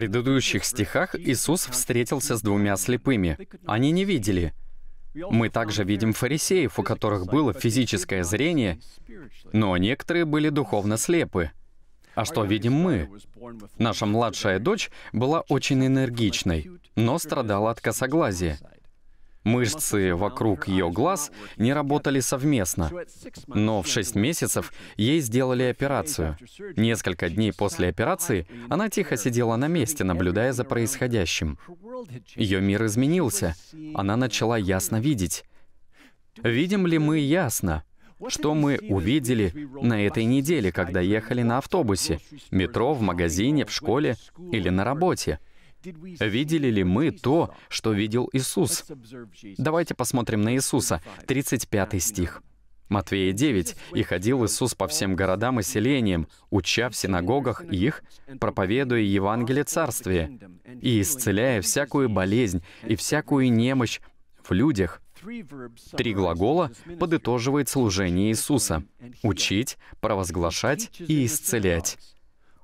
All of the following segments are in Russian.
предыдущих стихах Иисус встретился с двумя слепыми. Они не видели. Мы также видим фарисеев, у которых было физическое зрение, но некоторые были духовно слепы. А что видим мы? Наша младшая дочь была очень энергичной, но страдала от косоглазия. Мышцы вокруг ее глаз не работали совместно, но в 6 месяцев ей сделали операцию. Несколько дней после операции она тихо сидела на месте, наблюдая за происходящим. Ее мир изменился, она начала ясно видеть. Видим ли мы ясно? Что мы увидели на этой неделе, когда ехали на автобусе, метро, в магазине, в школе или на работе? Видели ли мы то, что видел Иисус? Давайте посмотрим на Иисуса, 35 стих. Матвея 9. «И ходил Иисус по всем городам и селениям, уча в синагогах их, проповедуя Евангелие Царствия, и исцеляя всякую болезнь и всякую немощь в людях». Три глагола подытоживает служение Иисуса — «учить», «провозглашать» и «исцелять».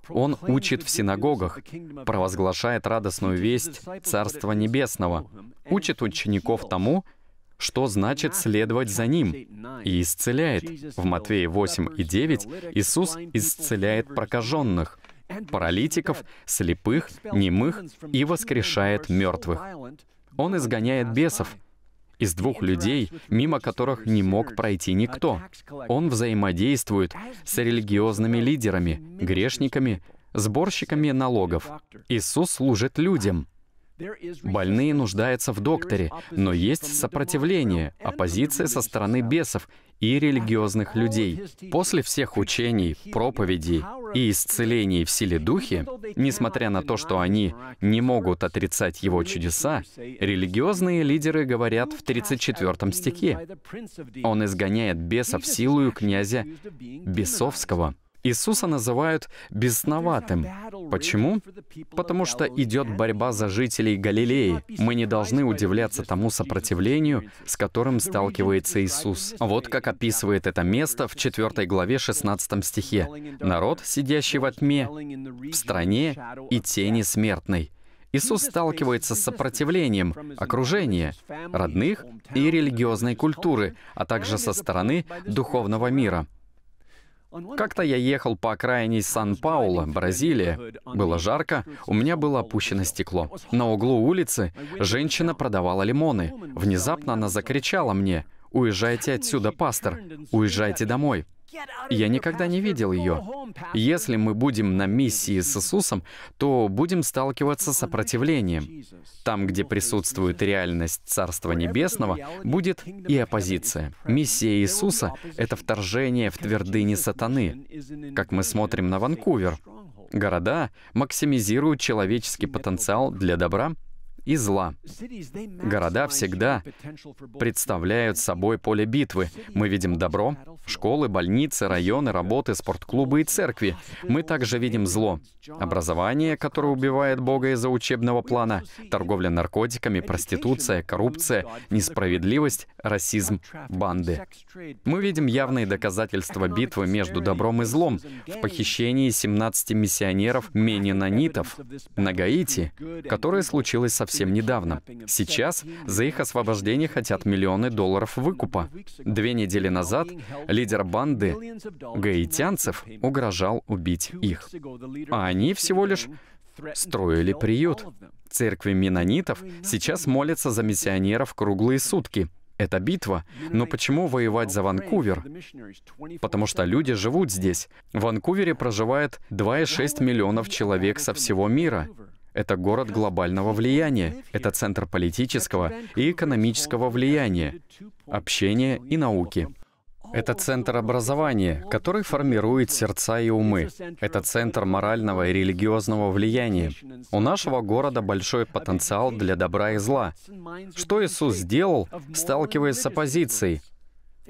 Он учит в синагогах, провозглашает радостную весть Царства Небесного, учит учеников тому, что значит следовать за Ним, и исцеляет. В Матвея 8 и 9 Иисус исцеляет прокаженных, паралитиков, слепых, немых и воскрешает мертвых. Он изгоняет бесов, из двух людей, мимо которых не мог пройти никто. Он взаимодействует с религиозными лидерами, грешниками, сборщиками налогов. Иисус служит людям. Больные нуждаются в докторе, но есть сопротивление, оппозиция со стороны бесов и религиозных людей. После всех учений, проповедей и исцелений в силе духи, несмотря на то, что они не могут отрицать его чудеса, религиозные лидеры говорят в 34 стихе, «Он изгоняет бесов силою князя бесовского». Иисуса называют «бесноватым». Почему? Потому что идет борьба за жителей Галилеи. Мы не должны удивляться тому сопротивлению, с которым сталкивается Иисус. Вот как описывает это место в 4 главе 16 стихе. «Народ, сидящий во тьме, в стране и тени смертной». Иисус сталкивается с сопротивлением окружения, родных и религиозной культуры, а также со стороны духовного мира. Как-то я ехал по окраине сан паула Бразилия. Было жарко, у меня было опущено стекло. На углу улицы женщина продавала лимоны. Внезапно она закричала мне, «Уезжайте отсюда, пастор! Уезжайте домой!» Я никогда не видел ее. Если мы будем на миссии с Иисусом, то будем сталкиваться с сопротивлением. Там, где присутствует реальность Царства Небесного, будет и оппозиция. Миссия Иисуса — это вторжение в твердыни сатаны, как мы смотрим на Ванкувер. Города максимизируют человеческий потенциал для добра и зла. Города всегда представляют собой поле битвы. Мы видим добро, школы, больницы, районы, работы, спортклубы и церкви. Мы также видим зло. Образование, которое убивает Бога из-за учебного плана, торговля наркотиками, проституция, коррупция, несправедливость, расизм, банды. Мы видим явные доказательства битвы между добром и злом в похищении 17 миссионеров-менинонитов на Гаити, которое случилось совсем совсем недавно. Сейчас за их освобождение хотят миллионы долларов выкупа. Две недели назад лидер банды гаитянцев угрожал убить их. А они всего лишь строили приют. Церкви менонитов сейчас молятся за миссионеров круглые сутки. Это битва. Но почему воевать за Ванкувер? Потому что люди живут здесь. В Ванкувере проживает 2,6 миллионов человек со всего мира. Это город глобального влияния, это центр политического и экономического влияния, общения и науки. Это центр образования, который формирует сердца и умы. Это центр морального и религиозного влияния. У нашего города большой потенциал для добра и зла. Что Иисус сделал, сталкиваясь с оппозицией?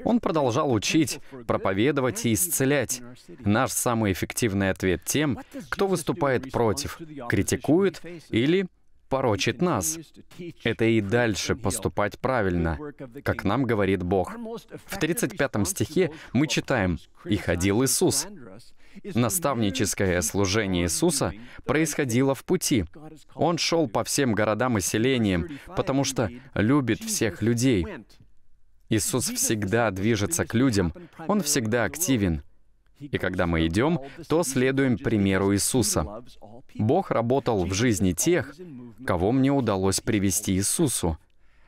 Он продолжал учить, проповедовать и исцелять. Наш самый эффективный ответ тем, кто выступает против, критикует или порочит нас. Это и дальше поступать правильно, как нам говорит Бог. В 35 стихе мы читаем «И ходил Иисус». Наставническое служение Иисуса происходило в пути. Он шел по всем городам и селениям, потому что любит всех людей. Иисус всегда движется к людям, Он всегда активен. И когда мы идем, то следуем примеру Иисуса. Бог работал в жизни тех, кого мне удалось привести Иисусу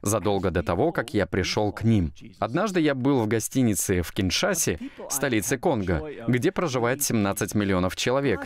задолго до того, как я пришел к ним. Однажды я был в гостинице в Киншасе, столице Конго, где проживает 17 миллионов человек.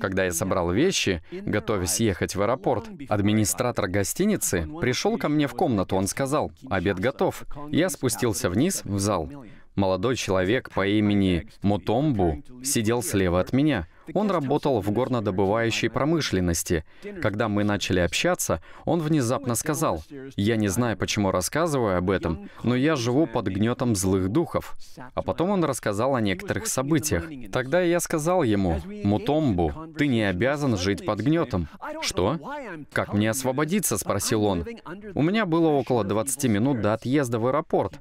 Когда я собрал вещи, готовясь ехать в аэропорт, администратор гостиницы пришел ко мне в комнату. Он сказал, обед готов. Я спустился вниз в зал. Молодой человек по имени Мутомбу сидел слева от меня. Он работал в горнодобывающей промышленности. Когда мы начали общаться, он внезапно сказал, «Я не знаю, почему рассказываю об этом, но я живу под гнетом злых духов». А потом он рассказал о некоторых событиях. Тогда я сказал ему, «Мутомбу, ты не обязан жить под гнетом». «Что? Как мне освободиться?» — спросил он. У меня было около 20 минут до отъезда в аэропорт,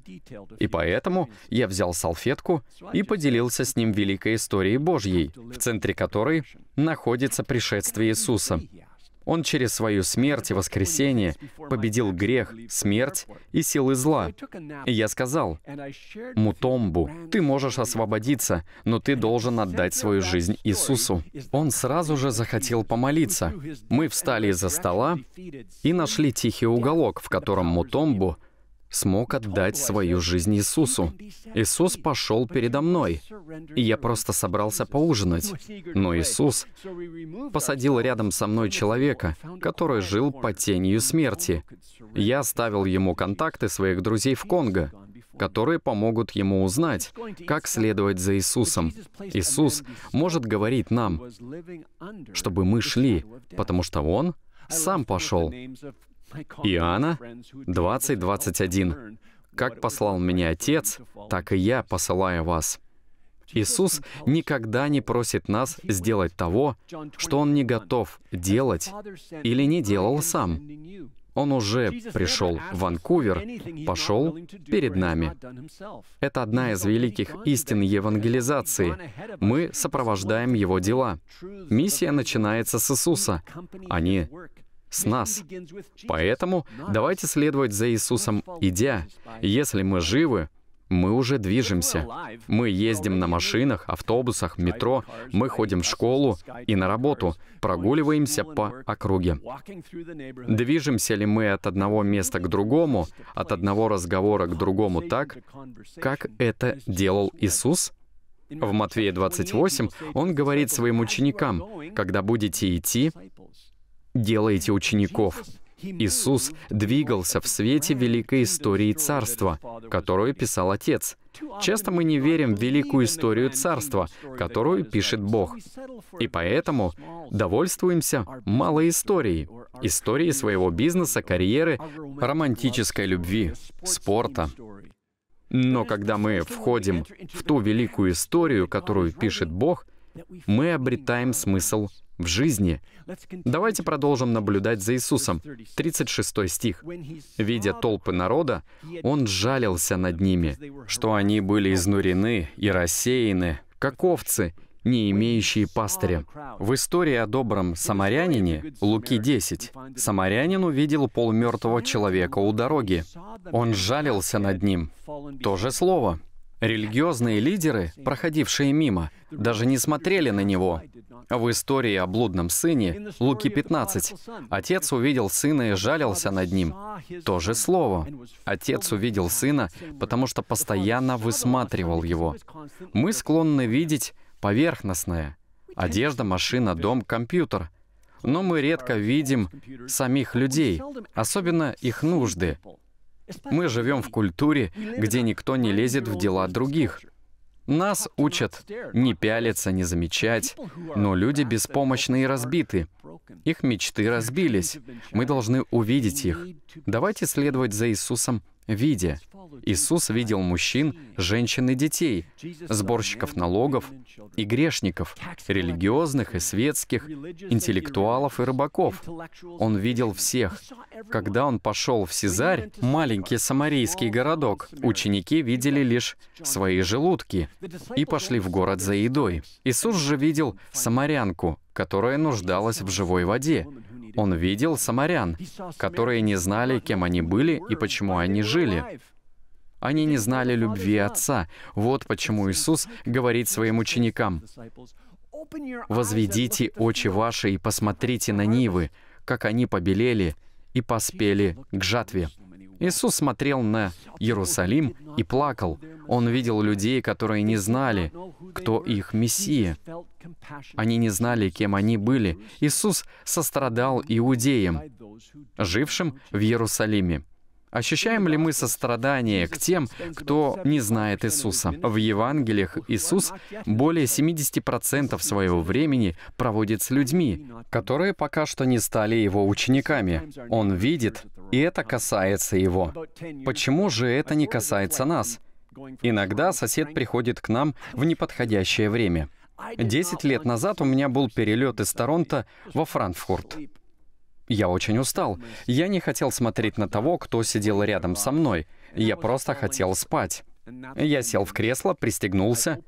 и поэтому я взял салфетку и поделился с ним великой историей Божьей, в центре которой находится пришествие Иисуса. Он через свою смерть и воскресение победил грех, смерть и силы зла. И я сказал, «Мутомбу, ты можешь освободиться, но ты должен отдать свою жизнь Иисусу». Он сразу же захотел помолиться. Мы встали из-за стола и нашли тихий уголок, в котором Мутомбу смог отдать свою жизнь Иисусу. Иисус пошел передо мной, и я просто собрался поужинать. Но Иисус посадил рядом со мной человека, который жил по тенью смерти. Я оставил ему контакты своих друзей в Конго, которые помогут ему узнать, как следовать за Иисусом. Иисус может говорить нам, чтобы мы шли, потому что Он сам пошел. Иоанна 20:21. Как послал меня Отец, так и я посылаю вас. Иисус никогда не просит нас сделать того, что Он не готов делать или не делал сам. Он уже пришел в Ванкувер, пошел перед нами. Это одна из великих истин евангелизации. Мы сопровождаем его дела. Миссия начинается с Иисуса. Они с нас. Поэтому давайте следовать за Иисусом, идя. Если мы живы, мы уже движемся. Мы ездим на машинах, автобусах, метро, мы ходим в школу и на работу, прогуливаемся по округе. Движемся ли мы от одного места к другому, от одного разговора к другому так, как это делал Иисус? В Матфея 28 он говорит своим ученикам, «Когда будете идти, делаете учеников. Иисус двигался в свете великой истории Царства, которую писал Отец. Часто мы не верим в великую историю Царства, которую пишет Бог. И поэтому довольствуемся малой историей, историей своего бизнеса, карьеры, романтической любви, спорта. Но когда мы входим в ту великую историю, которую пишет Бог, мы обретаем смысл в жизни — Давайте продолжим наблюдать за Иисусом. 36 стих. «Видя толпы народа, Он жалился над ними, что они были изнурены и рассеяны, как овцы, не имеющие пастыря. В истории о добром самарянине, Луки 10, самарянин увидел полумертвого человека у дороги. Он жалился над ним. То же слово — Религиозные лидеры, проходившие мимо, даже не смотрели на него. В истории о блудном сыне, Луки 15, отец увидел сына и жалился над ним. То же слово. Отец увидел сына, потому что постоянно высматривал его. Мы склонны видеть поверхностное. Одежда, машина, дом, компьютер. Но мы редко видим самих людей, особенно их нужды, мы живем в культуре, где никто не лезет в дела других. Нас учат не пялиться, не замечать, но люди беспомощны и разбиты. Их мечты разбились. Мы должны увидеть их. Давайте следовать за Иисусом виде. Иисус видел мужчин, женщин и детей, сборщиков налогов и грешников, религиозных и светских, интеллектуалов и рыбаков. Он видел всех. Когда он пошел в Сезарь, маленький самарийский городок, ученики видели лишь свои желудки и пошли в город за едой. Иисус же видел самарянку, которая нуждалась в живой воде. Он видел самарян, которые не знали, кем они были и почему они жили. Они не знали любви Отца. Вот почему Иисус говорит своим ученикам, «Возведите очи ваши и посмотрите на нивы, как они побелели и поспели к жатве». Иисус смотрел на Иерусалим и плакал. Он видел людей, которые не знали, кто их Мессия. Они не знали, кем они были. Иисус сострадал иудеям, жившим в Иерусалиме. Ощущаем ли мы сострадание к тем, кто не знает Иисуса? В Евангелиях Иисус более 70% своего времени проводит с людьми, которые пока что не стали его учениками. Он видит, и это касается его. Почему же это не касается нас? Иногда сосед приходит к нам в неподходящее время. Десять лет назад у меня был перелет из Торонто во Франкфурт. Я очень устал. Я не хотел смотреть на того, кто сидел рядом со мной. Я просто хотел спать. Я сел в кресло, пристегнулся,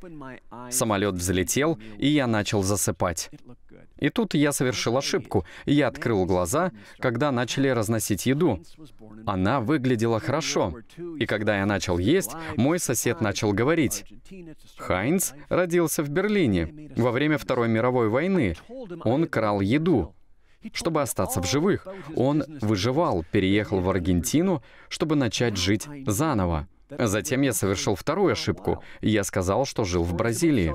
самолет взлетел, и я начал засыпать. И тут я совершил ошибку. Я открыл глаза, когда начали разносить еду. Она выглядела хорошо. И когда я начал есть, мой сосед начал говорить. Хайнц родился в Берлине во время Второй мировой войны. Он крал еду чтобы остаться в живых. Он выживал, переехал в Аргентину, чтобы начать жить заново. Затем я совершил вторую ошибку. Я сказал, что жил в Бразилии.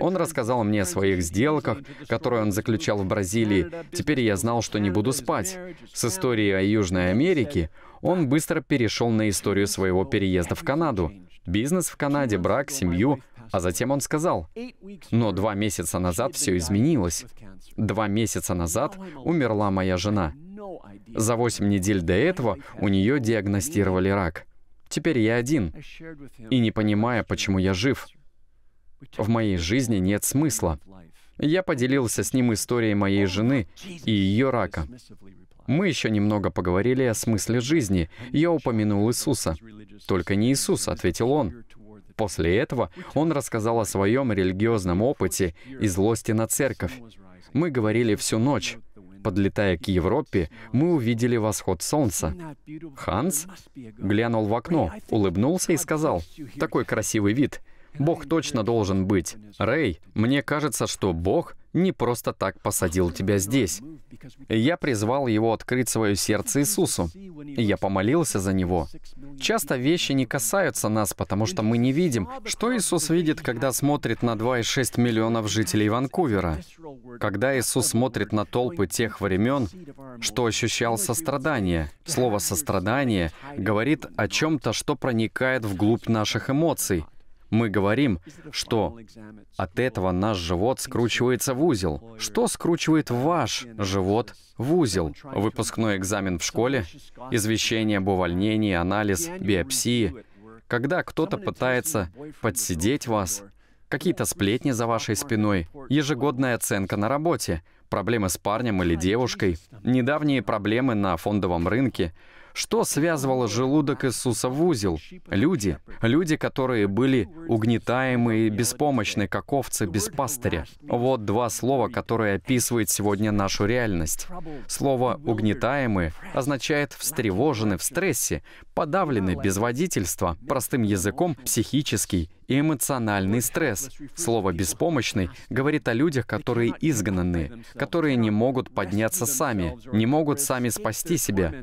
Он рассказал мне о своих сделках, которые он заключал в Бразилии. Теперь я знал, что не буду спать. С историей о Южной Америке он быстро перешел на историю своего переезда в Канаду. Бизнес в Канаде, брак, семью, а затем он сказал, но два месяца назад все изменилось. Два месяца назад умерла моя жена. За восемь недель до этого у нее диагностировали рак. Теперь я один. И не понимая, почему я жив. В моей жизни нет смысла. Я поделился с ним историей моей жены и ее рака. Мы еще немного поговорили о смысле жизни. Я упомянул Иисуса. «Только не Иисус», — ответил он. После этого он рассказал о своем религиозном опыте и злости на церковь. Мы говорили всю ночь. Подлетая к Европе, мы увидели восход солнца. Ханс глянул в окно, улыбнулся и сказал, «Такой красивый вид. Бог точно должен быть. Рэй, мне кажется, что Бог не просто так посадил тебя здесь. Я призвал его открыть свое сердце Иисусу. Я помолился за него. Часто вещи не касаются нас, потому что мы не видим, что Иисус видит, когда смотрит на 2,6 миллионов жителей Ванкувера. Когда Иисус смотрит на толпы тех времен, что ощущал сострадание. Слово «сострадание» говорит о чем-то, что проникает вглубь наших эмоций — мы говорим, что от этого наш живот скручивается в узел. Что скручивает ваш живот в узел? Выпускной экзамен в школе, извещение об увольнении, анализ, биопсии. Когда кто-то пытается подсидеть вас, какие-то сплетни за вашей спиной, ежегодная оценка на работе, проблемы с парнем или девушкой, недавние проблемы на фондовом рынке — что связывало желудок Иисуса в узел? Люди. Люди, которые были угнетаемы и беспомощны, как овцы без пастыря. Вот два слова, которые описывают сегодня нашу реальность. Слово «угнетаемы» означает «встревожены», «в стрессе», «подавлены», «без водительства», простым языком «психический» и эмоциональный стресс. Слово «беспомощный» говорит о людях, которые изгнаны, которые не могут подняться сами, не могут сами спасти себя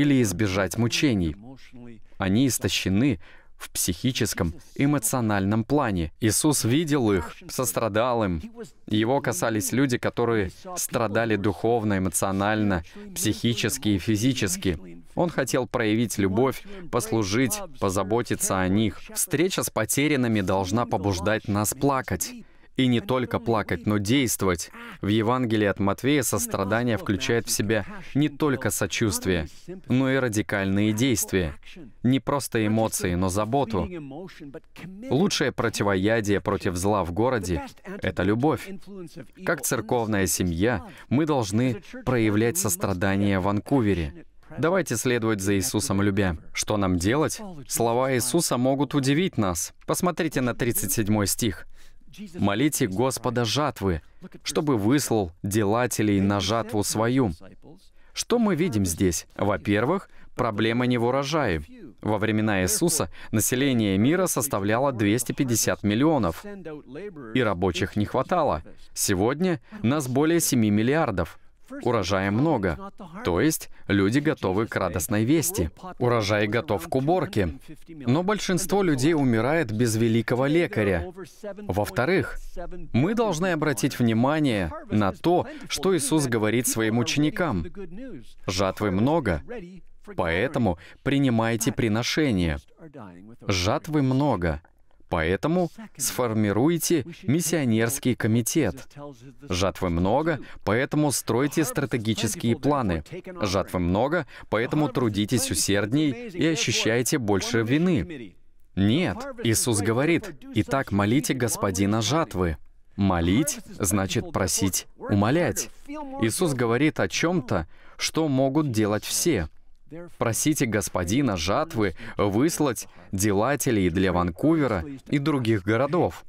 или избежать мучений. Они истощены в психическом, эмоциональном плане. Иисус видел их, сострадал им. Его касались люди, которые страдали духовно, эмоционально, психически и физически. Он хотел проявить любовь, послужить, позаботиться о них. Встреча с потерянными должна побуждать нас плакать. И не только плакать, но действовать. В Евангелии от Матвея сострадание включает в себя не только сочувствие, но и радикальные действия. Не просто эмоции, но заботу. Лучшее противоядие против зла в городе — это любовь. Как церковная семья, мы должны проявлять сострадание в Ванкувере. Давайте следовать за Иисусом, любя. Что нам делать? Слова Иисуса могут удивить нас. Посмотрите на 37 стих. Молите Господа жатвы, чтобы выслал делателей на жатву свою. Что мы видим здесь? Во-первых, проблема не в урожае. Во времена Иисуса население мира составляло 250 миллионов, и рабочих не хватало. Сегодня нас более 7 миллиардов урожая много. То есть люди готовы к радостной вести. Урожай готов к уборке. Но большинство людей умирает без великого лекаря. Во-вторых, мы должны обратить внимание на то, что Иисус говорит своим ученикам. Жатвы много, поэтому принимайте приношения. Жатвы много, Поэтому сформируйте миссионерский комитет. Жатвы много, поэтому стройте стратегические планы. Жатвы много, поэтому трудитесь усердней и ощущайте больше вины. Нет, Иисус говорит, «Итак, молите Господина жатвы». Молить значит просить, умолять. Иисус говорит о чем-то, что могут делать все — Просите господина жатвы выслать делателей для Ванкувера и других городов.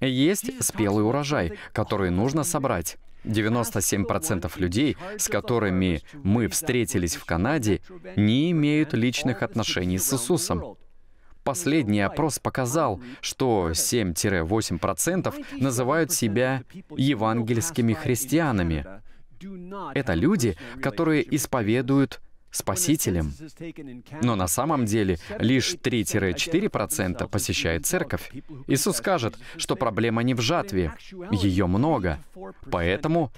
Есть спелый урожай, который нужно собрать. 97% людей, с которыми мы встретились в Канаде, не имеют личных отношений с Иисусом. Последний опрос показал, что 7-8% называют себя евангельскими христианами. Это люди, которые исповедуют спасителем. Но на самом деле лишь 3-4% посещает церковь. Иисус скажет, что проблема не в жатве, ее много. Поэтому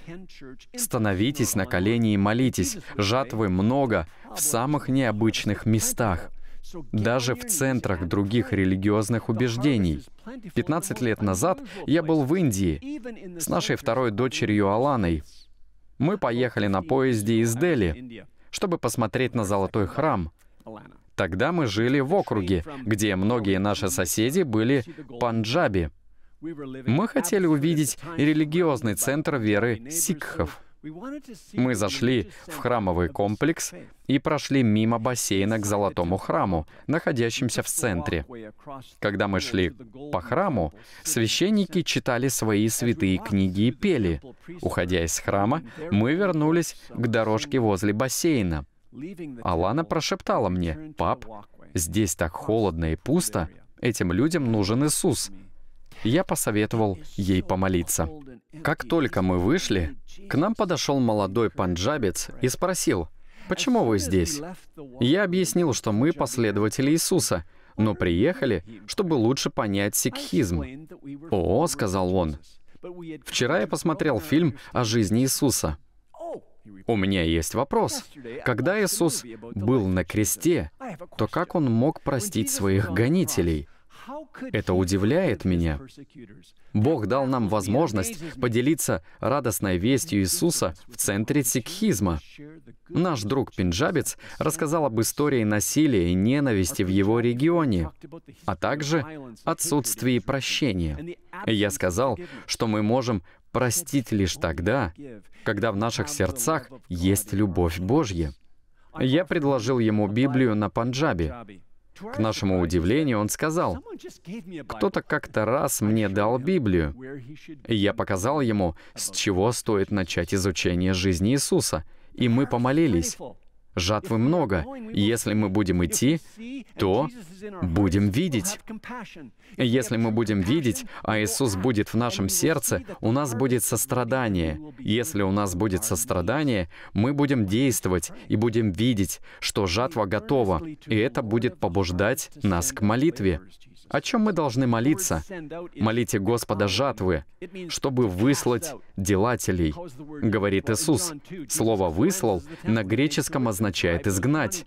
становитесь на колени и молитесь. Жатвы много в самых необычных местах даже в центрах других религиозных убеждений. 15 лет назад я был в Индии с нашей второй дочерью Аланой. Мы поехали на поезде из Дели чтобы посмотреть на золотой храм. Тогда мы жили в округе, где многие наши соседи были панджаби. Мы хотели увидеть религиозный центр веры сикхов. Мы зашли в храмовый комплекс и прошли мимо бассейна к Золотому храму, находящимся в центре. Когда мы шли по храму, священники читали свои святые книги и пели. Уходя из храма, мы вернулись к дорожке возле бассейна. Алана прошептала мне, «Пап, здесь так холодно и пусто, этим людям нужен Иисус я посоветовал ей помолиться. Как только мы вышли, к нам подошел молодой панджабец и спросил, «Почему вы здесь?» Я объяснил, что мы последователи Иисуса, но приехали, чтобы лучше понять сикхизм. «О», — сказал он, — «вчера я посмотрел фильм о жизни Иисуса. У меня есть вопрос. Когда Иисус был на кресте, то как он мог простить своих гонителей? Это удивляет меня. Бог дал нам возможность поделиться радостной вестью Иисуса в центре сикхизма. Наш друг пинджабец рассказал об истории насилия и ненависти в его регионе, а также отсутствии прощения. Я сказал, что мы можем простить лишь тогда, когда в наших сердцах есть любовь Божья. Я предложил ему Библию на панджабе. К нашему удивлению, он сказал, «Кто-то как-то раз мне дал Библию, и я показал ему, с чего стоит начать изучение жизни Иисуса, и мы помолились жатвы много. Если мы будем идти, то будем видеть. Если мы будем видеть, а Иисус будет в нашем сердце, у нас будет сострадание. Если у нас будет сострадание, мы будем действовать и будем видеть, что жатва готова, и это будет побуждать нас к молитве. О чем мы должны молиться? Молите Господа жатвы, чтобы выслать делателей, говорит Иисус. Слово «выслал» на греческом означает «изгнать».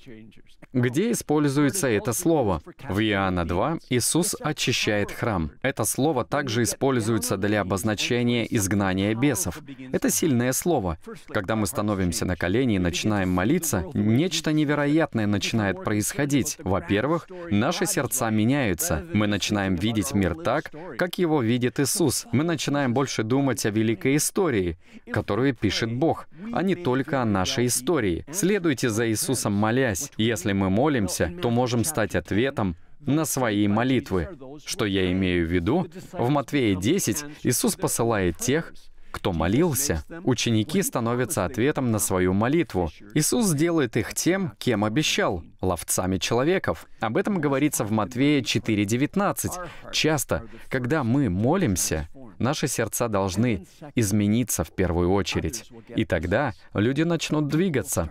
Где используется это слово? В Иоанна 2 Иисус очищает храм. Это слово также используется для обозначения изгнания бесов. Это сильное слово. Когда мы становимся на колени и начинаем молиться, нечто невероятное начинает происходить. Во-первых, наши сердца меняются. Мы начинаем видеть мир так, как его видит Иисус. Мы начинаем больше думать о великой истории, которую пишет Бог, а не только о нашей истории. Следуйте за Иисусом, молясь. Если мы мы молимся, то можем стать ответом на свои молитвы. Что я имею в виду? В Матвея 10 Иисус посылает тех, кто молился. Ученики становятся ответом на свою молитву. Иисус сделает их тем, кем обещал — ловцами человеков. Об этом говорится в Матвея 4.19. Часто, когда мы молимся, Наши сердца должны измениться в первую очередь. И тогда люди начнут двигаться.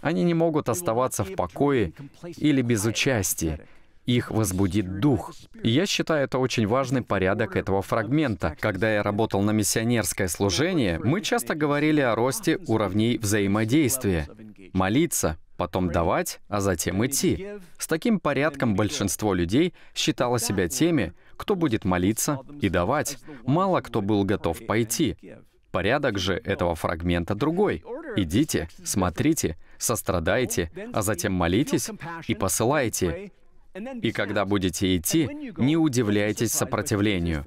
Они не могут оставаться в покое или без участия. Их возбудит дух. И я считаю, это очень важный порядок этого фрагмента. Когда я работал на миссионерское служение, мы часто говорили о росте уровней взаимодействия. Молиться, потом давать, а затем идти. С таким порядком большинство людей считало себя теми, кто будет молиться и давать. Мало кто был готов пойти. Порядок же этого фрагмента другой. Идите, смотрите, сострадайте, а затем молитесь и посылайте. И когда будете идти, не удивляйтесь сопротивлению.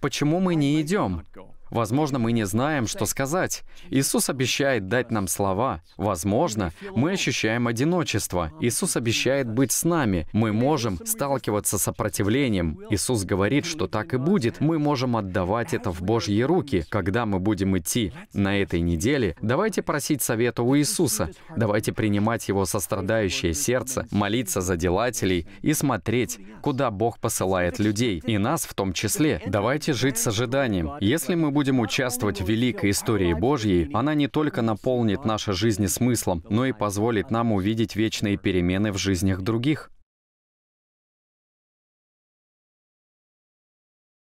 Почему мы не идем? Возможно, мы не знаем, что сказать. Иисус обещает дать нам слова. Возможно, мы ощущаем одиночество. Иисус обещает быть с нами. Мы можем сталкиваться с сопротивлением. Иисус говорит, что так и будет. Мы можем отдавать это в Божьи руки. Когда мы будем идти на этой неделе, давайте просить совета у Иисуса. Давайте принимать Его сострадающее сердце, молиться за делателей и смотреть, куда Бог посылает людей, и нас в том числе. Давайте жить с ожиданием. Если мы будем участвовать в великой истории Божьей, она не только наполнит наши жизни смыслом, но и позволит нам увидеть вечные перемены в жизнях других.